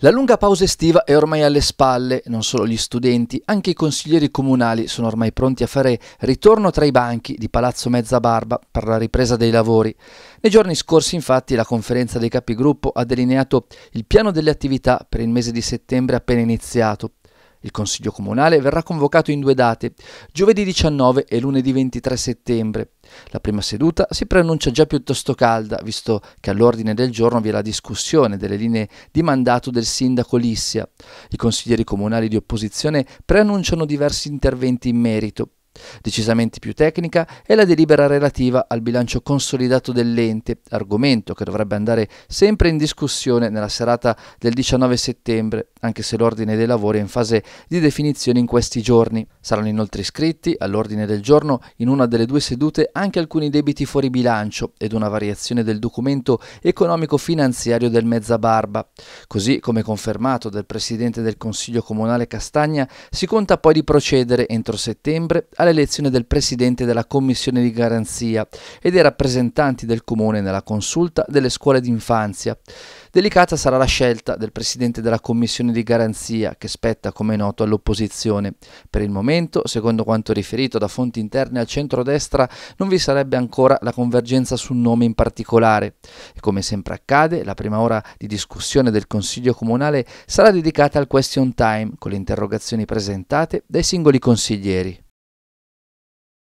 La lunga pausa estiva è ormai alle spalle, non solo gli studenti, anche i consiglieri comunali sono ormai pronti a fare ritorno tra i banchi di Palazzo Mezza Barba per la ripresa dei lavori. Nei giorni scorsi infatti la conferenza dei capigruppo ha delineato il piano delle attività per il mese di settembre appena iniziato. Il Consiglio Comunale verrà convocato in due date, giovedì 19 e lunedì 23 settembre. La prima seduta si preannuncia già piuttosto calda, visto che all'ordine del giorno vi è la discussione delle linee di mandato del sindaco Lissia. I consiglieri comunali di opposizione preannunciano diversi interventi in merito decisamente più tecnica è la delibera relativa al bilancio consolidato dell'ente, argomento che dovrebbe andare sempre in discussione nella serata del 19 settembre, anche se l'ordine dei lavori è in fase di definizione in questi giorni. Saranno inoltre iscritti all'ordine del giorno in una delle due sedute anche alcuni debiti fuori bilancio ed una variazione del documento economico-finanziario del Mezzabarba. Così come confermato dal Presidente del Consiglio Comunale Castagna, si conta poi di procedere entro settembre al all'elezione del presidente della commissione di garanzia e dei rappresentanti del comune nella consulta delle scuole d'infanzia. Delicata sarà la scelta del presidente della commissione di garanzia che spetta, come è noto, all'opposizione. Per il momento, secondo quanto riferito da fonti interne al centrodestra, non vi sarebbe ancora la convergenza su un nome in particolare e come sempre accade, la prima ora di discussione del Consiglio Comunale sarà dedicata al question time con le interrogazioni presentate dai singoli consiglieri.